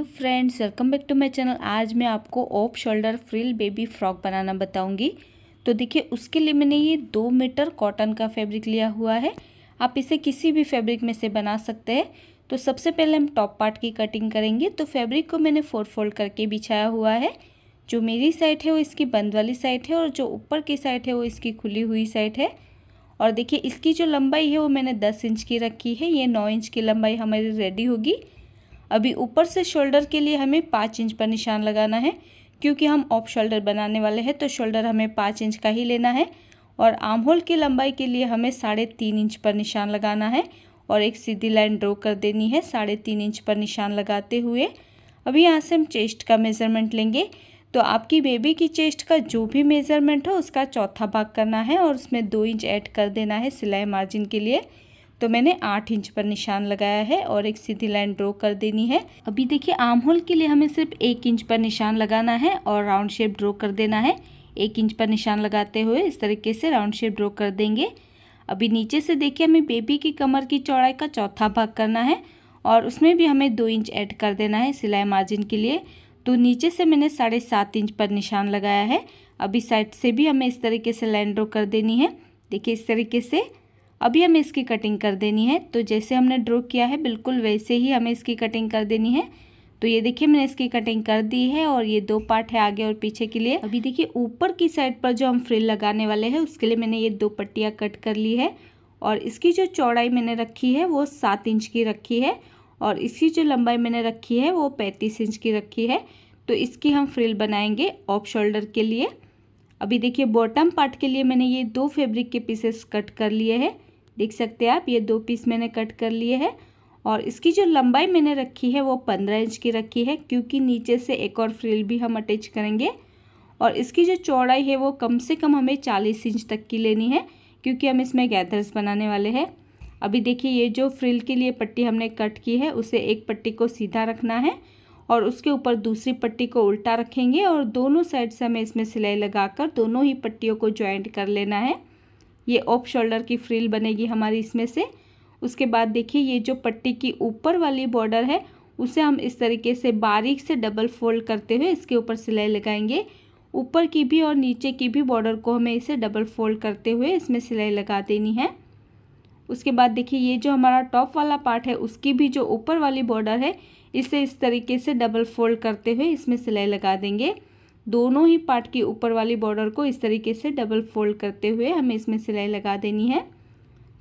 hello friends welcome back to my channel आज मैं आपको off shoulder frill baby frock बनाना बताऊंगी तो देखिए उसके लिए मैंने ये दो मीटर कॉटन का फैब्रिक लिया हुआ है आप इसे किसी भी फैब्रिक में से बना सकते हैं तो सबसे पहले हम टॉप पार्ट की कटिंग करेंगे तो फैब्रिक को मैंने फोर फोल्ड करके बिछाया हुआ है जो मेरी साइड है वो इसकी बंद वाली साइड है और जो ऊपर की साइड है वो इसकी खुली हुई साइड है और देखिए इसकी जो लंबाई है वो मैंने दस इंच की रखी है ये नौ इंच की लंबाई हमारी रेडी होगी अभी ऊपर से शोल्डर के लिए हमें पाँच इंच पर निशान लगाना है क्योंकि हम ऑफ शोल्डर बनाने वाले हैं तो शोल्डर हमें पाँच इंच का ही लेना है और आम होल की लंबाई के लिए हमें साढ़े तीन इंच पर निशान लगाना है और एक सीधी लाइन ड्रॉ कर देनी है साढ़े तीन इंच पर निशान लगाते हुए अभी यहाँ से हम चेस्ट का मेज़रमेंट लेंगे तो आपकी बेबी की चेस्ट का जो भी मेज़रमेंट हो उसका चौथा भाग करना है और उसमें दो इंच ऐड कर देना है सिलाई मार्जिन के लिए तो मैंने आठ इंच पर निशान लगाया है और एक सीधी लाइन ड्रॉ कर देनी है अभी देखिए आर्म होल के लिए हमें सिर्फ एक इंच पर निशान लगाना है और राउंड शेप ड्रॉ कर देना है एक इंच पर निशान लगाते हुए इस तरीके से राउंड शेप ड्रॉ कर देंगे अभी नीचे से देखिए हमें बेबी की कमर की चौड़ाई का चौथा भाग करना है और उसमें भी हमें दो इंच ऐड कर देना है सिलाई मार्जिन के लिए तो नीचे से मैंने साढ़े सात इंच पर निशान लगाया है अभी साइड से भी हमें इस तरीके से लाइन ड्रॉ कर देनी है देखिए इस तरीके से अभी हमें इसकी कटिंग कर देनी है तो जैसे हमने ड्रॉ किया है बिल्कुल वैसे ही हमें इसकी कटिंग कर देनी है तो ये देखिए मैंने इसकी कटिंग कर दी है और ये दो पार्ट है आगे और पीछे के लिए अभी देखिए ऊपर की साइड पर जो हम फ्रिल लगाने वाले हैं उसके लिए मैंने ये दो पट्टियाँ कट कर ली है और इसकी जो चौड़ाई मैंने रखी है वो सात इंच की रखी है और इसकी जो लंबाई मैंने रखी है वो पैंतीस इंच की रखी है तो इसकी हम फ्रिल बनाएंगे ऑफ शोल्डर के लिए अभी देखिए बॉटम पार्ट के लिए मैंने ये दो फैब्रिक के पीसेस कट कर लिए हैं देख सकते हैं आप ये दो पीस मैंने कट कर लिए हैं और इसकी जो लंबाई मैंने रखी है वो पंद्रह इंच की रखी है क्योंकि नीचे से एक और फ्रिल भी हम अटैच करेंगे और इसकी जो चौड़ाई है वो कम से कम हमें चालीस इंच तक की लेनी है क्योंकि हम इसमें गैदर्स बनाने वाले हैं अभी देखिए ये जो फ्रिल के लिए पट्टी हमने कट की है उसे एक पट्टी को सीधा रखना है और उसके ऊपर दूसरी पट्टी को उल्टा रखेंगे और दोनों साइड से हमें इसमें सिलाई लगाकर दोनों ही पट्टियों को ज्वाइंट कर लेना है ये ऑफ शोल्डर की फ्रिल बनेगी हमारी इसमें से उसके बाद देखिए ये जो पट्टी की ऊपर वाली बॉर्डर है उसे हम इस तरीके से बारीक से डबल फोल्ड करते हुए इसके ऊपर सिलाई लगाएंगे ऊपर की भी और नीचे की भी बॉर्डर को हमें इसे डबल फोल्ड करते हुए इसमें सिलाई लगा देनी है उसके बाद देखिए ये जो हमारा टॉप वाला पार्ट है उसकी भी जो ऊपर वाली बॉर्डर है इसे इस तरीके से डबल फोल्ड करते हुए इसमें सिलाई लगा देंगे दोनों ही पार्ट के ऊपर वाली बॉर्डर को इस तरीके से डबल फोल्ड करते हुए हमें इसमें सिलाई लगा देनी है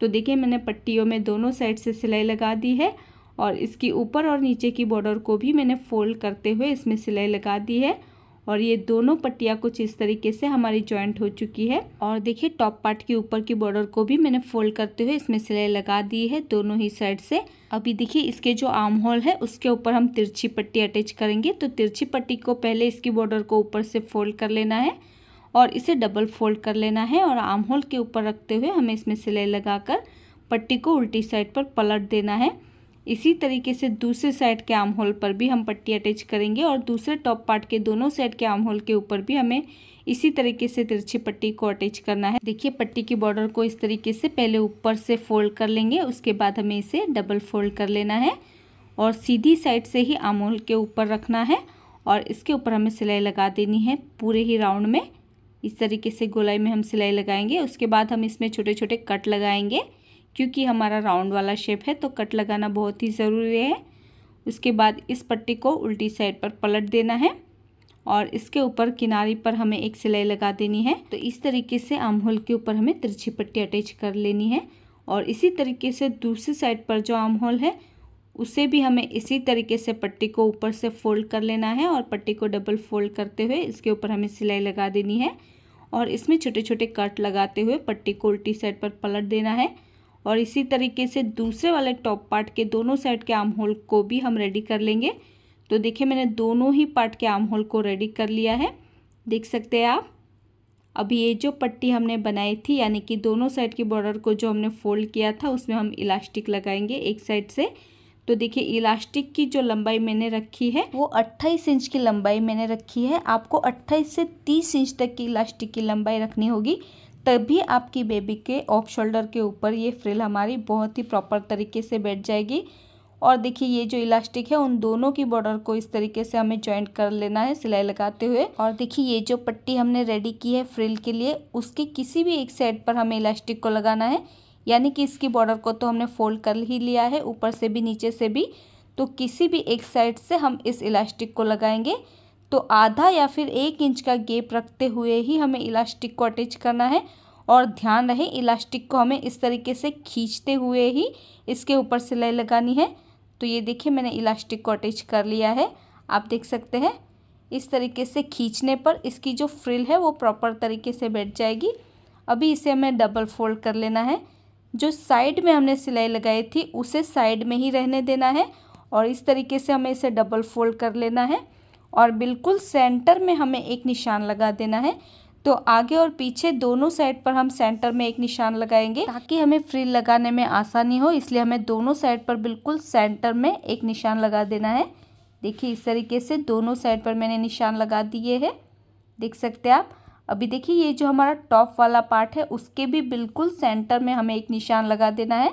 तो देखिए मैंने पट्टियों में दोनों साइड से सिलाई लगा दी है और इसकी ऊपर और नीचे की बॉर्डर को भी मैंने फोल्ड करते हुए इसमें सिलाई लगा दी है और ये दोनों पट्टिया कुछ इस तरीके से हमारी ज्वाइंट हो चुकी है और देखिए टॉप पार्ट के ऊपर की बॉर्डर को भी मैंने फोल्ड करते हुए इसमें सिलाई लगा दी है दोनों ही साइड से अभी देखिए इसके जो आर्म होल है उसके ऊपर हम तिरछी पट्टी अटैच करेंगे तो तिरछी पट्टी को पहले इसकी बॉर्डर को ऊपर से फोल्ड कर लेना है और इसे डबल फोल्ड कर लेना है और आर्म होल के ऊपर रखते हुए हमें इसमें सिलाई लगाकर पट्टी को उल्टी साइड पर पलट देना है इसी तरीके से दूसरे साइड के आर्म होल पर भी हम पट्टी अटैच करेंगे और दूसरे टॉप पार्ट के दोनों साइड के आर्म होल के ऊपर भी हमें इसी तरीके से तिरछी पट्टी को अटैच करना है देखिए पट्टी की बॉर्डर को इस तरीके से पहले ऊपर से फोल्ड कर लेंगे उसके बाद हमें इसे डबल फोल्ड कर लेना है और सीधी साइड से ही आर्म होल के ऊपर रखना है और इसके ऊपर हमें सिलाई लगा देनी है पूरे ही राउंड में इस तरीके से गोलाई में हम सिलाई लगाएंगे उसके बाद हम इसमें छोटे छोटे कट लगाएंगे क्योंकि हमारा राउंड वाला शेप है तो कट लगाना बहुत ही ज़रूरी है उसके बाद इस पट्टी को उल्टी साइड पर पलट देना है और इसके ऊपर किनारे पर हमें एक सिलाई लगा देनी है तो इस तरीके से आमहोल के ऊपर हमें तिरछी पट्टी अटैच कर लेनी है और इसी तरीके से दूसरी साइड पर जो आम होल है उसे भी हमें इसी तरीके से पट्टी को ऊपर से फोल्ड कर लेना है और पट्टी को डबल फोल्ड करते हुए इसके ऊपर हमें सिलाई लगा देनी है और इसमें छोटे छोटे कट लगाते हुए पट्टी को उल्टी साइड पर पलट देना है और इसी तरीके से दूसरे वाले टॉप पार्ट के दोनों साइड के आर्म होल को भी हम रेडी कर लेंगे तो देखिए मैंने दोनों ही पार्ट के आर्म होल को रेडी कर लिया है देख सकते हैं आप अब ये जो पट्टी हमने बनाई थी यानी कि दोनों साइड की बॉर्डर को जो हमने फोल्ड किया था उसमें हम इलास्टिक लगाएंगे एक साइड से तो देखिए इलास्टिक की जो लंबाई मैंने रखी है वो 28 इंच की लंबाई मैंने रखी है आपको 28 से 30 इंच तक की इलास्टिक की लंबाई रखनी होगी तभी आपकी बेबी के ऑफ शोल्डर के ऊपर ये फ्रिल हमारी बहुत ही प्रॉपर तरीके से बैठ जाएगी और देखिए ये जो इलास्टिक है उन दोनों की बॉर्डर को इस तरीके से हमें ज्वाइंट कर लेना है सिलाई लगाते हुए और देखिए ये जो पट्टी हमने रेडी की है फ्रिल के लिए उसके किसी भी एक साइड पर हमें इलास्टिक को लगाना है यानी कि इसकी बॉर्डर को तो हमने फोल्ड कर ही लिया है ऊपर से भी नीचे से भी तो किसी भी एक साइड से हम इस इलास्टिक को लगाएंगे तो आधा या फिर एक इंच का गेप रखते हुए ही हमें इलास्टिक को अटैच करना है और ध्यान रहे इलास्टिक को हमें इस तरीके से खींचते हुए ही इसके ऊपर सिलाई लगानी है तो ये देखिए मैंने इलास्टिक को अटैच कर लिया है आप देख सकते हैं इस तरीके से खींचने पर इसकी जो फ्रिल है वो प्रॉपर तरीके से बैठ जाएगी अभी इसे हमें डबल फोल्ड कर लेना है जो साइड में हमने सिलाई लगाई थी उसे साइड में ही रहने देना है और इस तरीके से हमें इसे डबल फोल्ड कर लेना है और बिल्कुल सेंटर में हमें एक निशान लगा देना है तो आगे और पीछे दोनों साइड पर हम सेंटर में एक निशान लगाएंगे ताकि हमें फ्रिल लगाने में आसानी हो इसलिए हमें दोनों साइड पर बिल्कुल सेंटर में एक निशान लगा देना है देखिए इस तरीके से दोनों साइड पर मैंने निशान लगा दिए हैं देख सकते हैं आप अभी देखिए ये जो हमारा टॉप वाला पार्ट है उसके भी बिल्कुल सेंटर में हमें एक निशान लगा देना है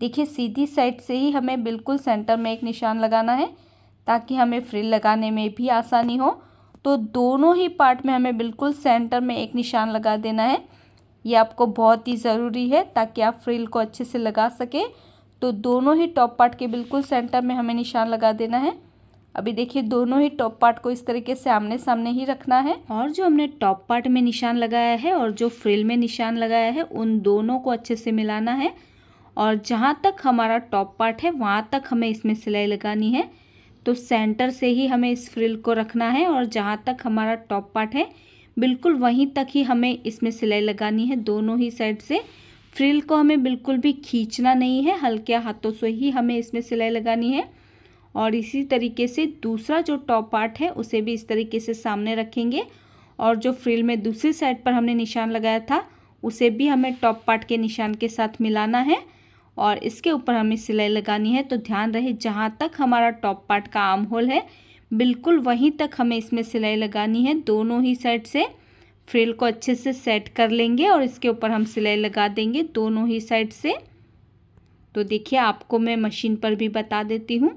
देखिए सीधी साइड से ही हमें बिल्कुल सेंटर में एक निशान लगाना है ताकि हमें फ्रिल लगाने में भी आसानी हो तो दोनों ही पार्ट में हमें बिल्कुल सेंटर में एक निशान लगा देना है ये आपको बहुत ही ज़रूरी है ताकि आप फ्रिल को अच्छे से लगा सकें तो दोनों ही टॉप पार्ट के बिल्कुल सेंटर में हमें निशान लगा देना है अभी देखिए दोनों ही टॉप पार्ट को इस तरीके से आमने सामने ही रखना है और जो हमने टॉप पार्ट में निशान लगाया है और जो फ्रिल में निशान लगाया है उन दोनों को अच्छे से मिलाना है और जहाँ तक हमारा टॉप पार्ट है वहाँ तक हमें इसमें सिलाई लगानी है तो सेंटर से ही हमें इस फ्रिल को रखना है और जहाँ तक हमारा टॉप पार्ट है बिल्कुल वहीं तक ही हमें इसमें सिलाई लगानी है दोनों ही साइड से फ्रिल को हमें बिल्कुल भी खींचना नहीं है हल्के हाथों से ही हमें इसमें सिलाई लगानी है और इसी तरीके से दूसरा जो टॉप पार्ट है उसे भी इस तरीके से सामने रखेंगे और जो फ्रिल में दूसरी साइड पर हमने निशान लगाया था उसे भी हमें टॉप पार्ट के निशान के साथ मिलाना है और इसके ऊपर हमें सिलाई लगानी है तो ध्यान रहे जहाँ तक हमारा टॉप पार्ट का आर्म होल है बिल्कुल वहीं तक हमें इसमें सिलाई लगानी है दोनों ही साइड से फ्रिल को अच्छे से सेट कर लेंगे और इसके ऊपर हम सिलाई लगा देंगे दोनों ही साइड से तो देखिए आपको मैं मशीन पर भी बता देती हूँ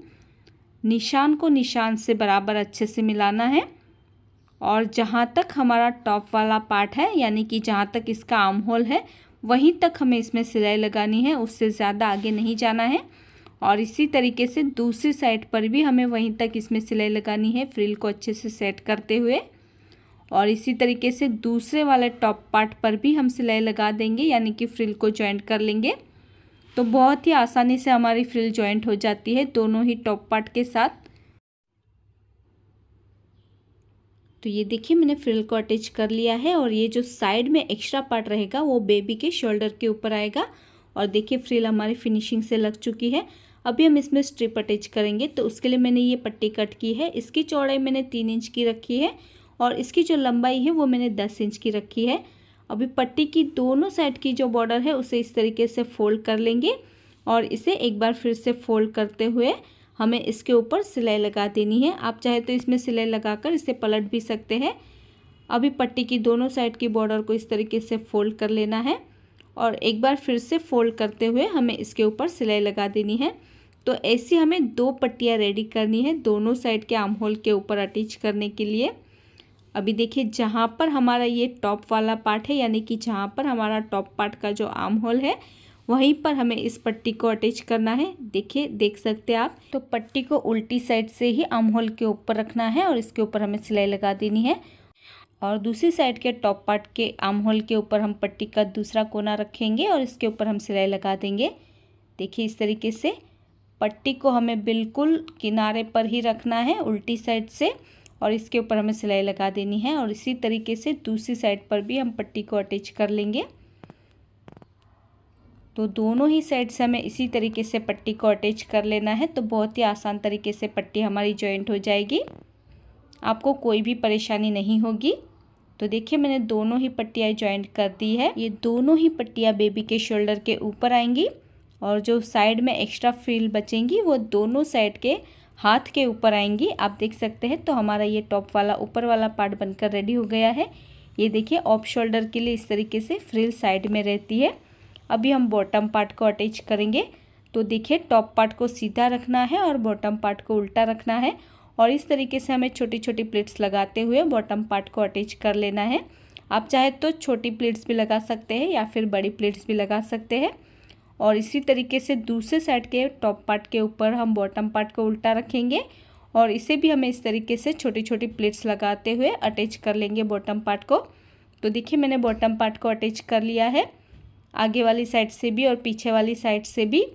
निशान को निशान से बराबर अच्छे से मिलाना है और जहाँ तक हमारा टॉप वाला पार्ट है यानी कि जहाँ तक इसका आर्म होल है वहीं तक हमें इसमें सिलाई लगानी है उससे ज़्यादा आगे नहीं जाना है और इसी तरीके से दूसरी साइड पर भी हमें वहीं तक इसमें सिलाई लगानी है फ्रिल को अच्छे से सेट करते हुए और इसी तरीके से दूसरे वाले टॉप पार्ट पर भी हम सिलाई लगा देंगे यानी कि फ्रिल को जॉइंट कर लेंगे तो बहुत ही आसानी से हमारी फ्रिल ज्वाइंट हो जाती है दोनों ही टॉप पार्ट के साथ तो ये देखिए मैंने फ्रिल को अटैच कर लिया है और ये जो साइड में एक्स्ट्रा पार्ट रहेगा वो बेबी के शोल्डर के ऊपर आएगा और देखिए फ्रिल हमारी फिनिशिंग से लग चुकी है अभी हम इसमें स्ट्रिप अटैच करेंगे तो उसके लिए मैंने ये पट्टी कट की है इसकी चौड़ाई मैंने तीन इंच की रखी है और इसकी जो लंबाई है वो मैंने दस इंच की रखी है अभी पट्टी की दोनों साइड की जो बॉर्डर है उसे इस तरीके से फोल्ड कर लेंगे और इसे एक बार फिर से फोल्ड करते हुए हमें इसके ऊपर सिलाई लगा देनी है आप चाहे तो इसमें सिलाई लगाकर इसे पलट भी सकते हैं अभी पट्टी की दोनों साइड की बॉर्डर को इस तरीके से फोल्ड कर लेना है और एक बार फिर से फोल्ड करते हुए हमें इसके ऊपर सिलाई लगा देनी है तो ऐसी हमें दो पट्टियाँ रेडी करनी है दोनों साइड के आम होल के ऊपर अटैच करने के लिए अभी देखिए जहाँ पर हमारा ये टॉप वाला पार्ट है यानी कि जहाँ पर हमारा टॉप पार्ट का जो आम होल है वहीं पर हमें इस पट्टी को अटैच करना है देखिए देख सकते हैं आप तो पट्टी को उल्टी साइड से ही आम होल के ऊपर रखना है और इसके ऊपर हमें सिलाई लगा देनी है और दूसरी साइड के टॉप पार्ट के आम होल के ऊपर हम पट्टी का दूसरा कोना रखेंगे और इसके ऊपर हम सिलाई लगा देंगे देखिए इस तरीके से पट्टी को हमें बिल्कुल किनारे पर ही रखना है उल्टी साइड से और इसके ऊपर हमें सिलाई लगा देनी है और इसी तरीके से दूसरी साइड पर भी हम पट्टी को अटैच कर लेंगे तो दोनों ही साइड से हमें इसी तरीके से पट्टी को अटैच कर लेना है तो बहुत ही आसान तरीके से पट्टी हमारी जॉइंट हो जाएगी आपको कोई भी परेशानी नहीं होगी तो देखिए मैंने दोनों ही पट्टियाँ जॉइंट कर दी है ये दोनों ही पट्टियाँ बेबी के शोल्डर के ऊपर आएंगी और जो साइड में एक्स्ट्रा फ्रिल बचेंगी वो दोनों साइड के हाथ के ऊपर आएंगी आप देख सकते हैं तो हमारा ये टॉप वाला ऊपर वाला पार्ट बनकर रेडी हो गया है ये देखिए ऑफ शोल्डर के लिए इस तरीके से फ्रिल साइड में रहती है अभी हम बॉटम पार्ट को अटैच करेंगे तो देखिए टॉप पार्ट को सीधा रखना है और बॉटम पार्ट को उल्टा रखना है और इस तरीके से हमें छोटी छोटी प्लेट्स लगाते हुए बॉटम पार्ट को अटैच कर लेना है आप चाहे तो छोटी प्लेट्स भी लगा सकते हैं या फिर बड़ी प्लेट्स भी लगा सकते हैं और इसी तरीके से दूसरे साइड के टॉप पार्ट के ऊपर हम बॉटम पार्ट को उल्टा रखेंगे और इसे भी हमें इस तरीके से छोटी छोटी प्लेट्स लगाते हुए अटैच कर लेंगे बॉटम पार्ट को तो देखिए मैंने बॉटम पार्ट को अटैच कर लिया है आगे वाली साइड से भी और पीछे वाली साइड से भी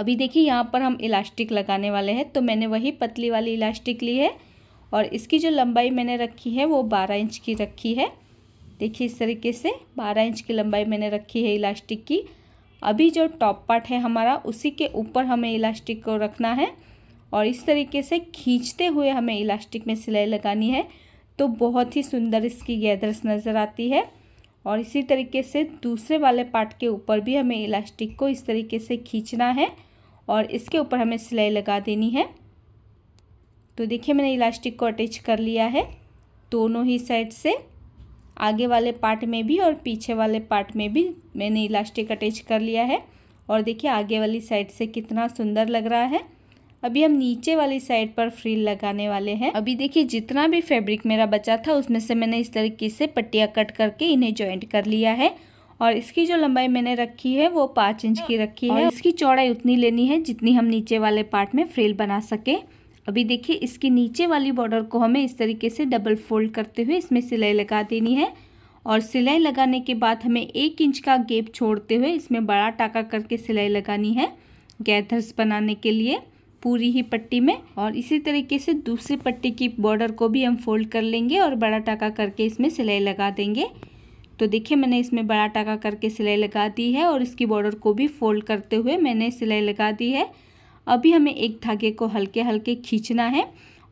अभी देखिए यहाँ पर हम इलास्टिक लगाने वाले हैं तो मैंने वही पतली वाली इलास्टिक ली है और इसकी जो लंबाई मैंने रखी है वो बारह इंच की रखी है देखिए इस तरीके से बारह इंच की लंबाई मैंने रखी है इलास्टिक की अभी जो टॉप पार्ट है हमारा उसी के ऊपर हमें इलास्टिक को रखना है और इस तरीके से खींचते हुए हमें इलास्टिक में सिलाई लगानी है तो बहुत ही सुंदर इसकी गैदर्स नज़र आती है और इसी तरीके से दूसरे वाले पार्ट के ऊपर भी हमें इलास्टिक को इस तरीके से खींचना है और इसके ऊपर हमें सिलाई लगा देनी है तो देखिए मैंने इलास्टिक को अटैच कर लिया है दोनों ही साइड से आगे वाले पार्ट में भी और पीछे वाले पार्ट में भी मैंने इलास्टिक अटैच कर लिया है और देखिए आगे वाली साइड से कितना सुंदर लग रहा है अभी हम नीचे वाली साइड पर फ्रिल लगाने वाले हैं अभी देखिए जितना भी फैब्रिक मेरा बचा था उसमें से मैंने इस तरीके से पट्टिया कट करके इन्हें ज्वाइंट कर लिया है और इसकी जो लंबाई मैंने रखी है वो पाँच इंच की रखी है इसकी चौड़ाई उतनी लेनी है जितनी हम नीचे वाले पार्ट में फ्रिल बना सके अभी देखिए इसके नीचे वाली बॉर्डर को हमें इस तरीके से डबल फोल्ड करते हुए इसमें सिलाई लगा देनी है और सिलाई लगाने के बाद हमें एक इंच का गेप छोड़ते हुए इसमें बड़ा टाका करके सिलाई लगानी है गैदर्स बनाने के लिए पूरी ही पट्टी में और इसी तरीके से दूसरी पट्टी की बॉर्डर को भी हम फोल्ड कर लेंगे और बड़ा टाका करके इसमें सिलाई लगा देंगे तो देखिए मैंने इसमें बड़ा टाका करके सिलाई लगा दी है और इसकी बॉर्डर को भी फोल्ड करते हुए मैंने सिलाई लगा दी है अभी हमें एक धागे को हल्के हल्के खींचना है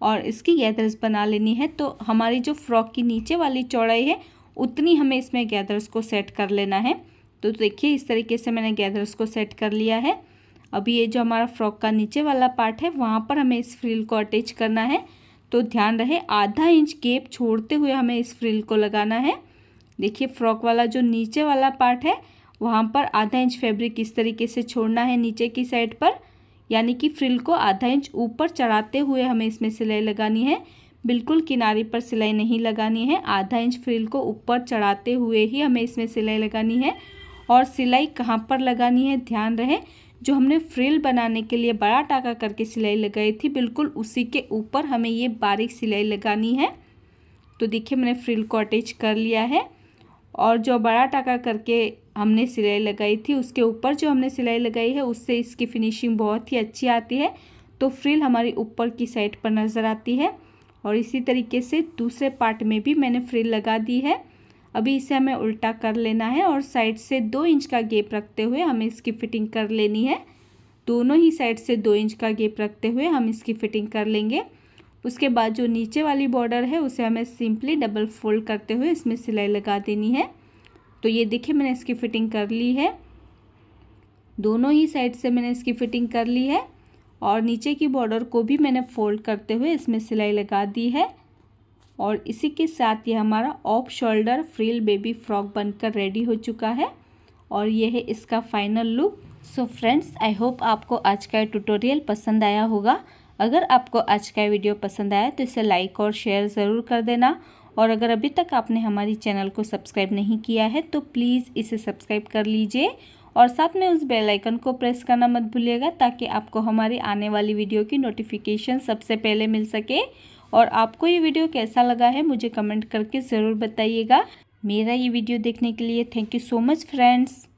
और इसकी गैदर्स बना लेनी है तो हमारी जो फ्रॉक की नीचे वाली चौड़ाई है उतनी हमें इसमें गैदर्स को सेट कर लेना है तो देखिए इस तरीके से मैंने गैदर्स को सेट कर लिया है अभी ये जो हमारा फ्रॉक का नीचे वाला पार्ट है वहाँ पर हमें इस फ्रिल को अटैच करना है तो ध्यान रहे आधा इंच गेप छोड़ते हुए हमें इस फ्रिल को लगाना है देखिए फ्रॉक वाला जो नीचे वाला पार्ट है वहाँ पर आधा इंच फैब्रिक इस तरीके से छोड़ना है नीचे की साइड पर यानी कि फ्रिल को आधा इंच ऊपर चढ़ाते हुए हमें इसमें सिलाई लगानी है बिल्कुल किनारे पर सिलाई नहीं लगानी है आधा इंच फ्रिल को ऊपर चढ़ाते हुए ही हमें इसमें सिलाई लगानी है और सिलाई कहाँ पर लगानी है ध्यान रहे जो हमने फ्रिल बनाने के लिए बड़ा टाका करके सिलाई लगाई थी बिल्कुल उसी के ऊपर हमें ये बारीक सिलाई लगानी है तो देखिए मैंने फ्रिल को अटैच कर लिया है और जो बड़ा टाका करके हमने सिलाई लगाई थी उसके ऊपर जो हमने सिलाई लगाई है उससे इसकी फिनिशिंग बहुत ही अच्छी आती है तो फ्रिल हमारी ऊपर की साइड पर नज़र आती है और इसी तरीके से दूसरे पार्ट में भी मैंने फ्रिल लगा दी है अभी इसे हमें उल्टा कर लेना है और साइड से दो इंच का गेप रखते हुए हमें इसकी फिटिंग कर लेनी है दोनों ही साइड से दो इंच का गेप रखते हुए हम इसकी फिटिंग कर लेंगे उसके बाद जो नीचे वाली बॉर्डर है उसे हमें सिंपली डबल फोल्ड करते हुए इसमें सिलाई लगा देनी है तो ये देखिए मैंने इसकी फिटिंग कर ली है दोनों ही साइड से मैंने इसकी फिटिंग कर ली है और नीचे की बॉर्डर को भी मैंने फोल्ड करते हुए इसमें सिलाई लगा दी है और इसी के साथ ये हमारा off shoulder frill baby frock बनकर रेडी हो चुका है और ये है इसका final look so friends I hope आपको आज का ट्यूटोरियल पसंद आया होगा अगर आपको आज का वीडियो पसंद आया तो इसे लाइक और शेयर ज़रूर कर देना और अगर अभी तक आपने हमारी चैनल को सब्सक्राइब नहीं किया है तो प्लीज़ इसे सब्सक्राइब कर लीजिए और साथ में उस बेल आइकन को प्रेस करना मत भूलिएगा ताकि आपको हमारी आने वाली वीडियो की नोटिफिकेशन सबसे पहले मिल सके और आपको ये वीडियो कैसा लगा है मुझे कमेंट करके ज़रूर बताइएगा मेरा ये वीडियो देखने के लिए thank you so much friends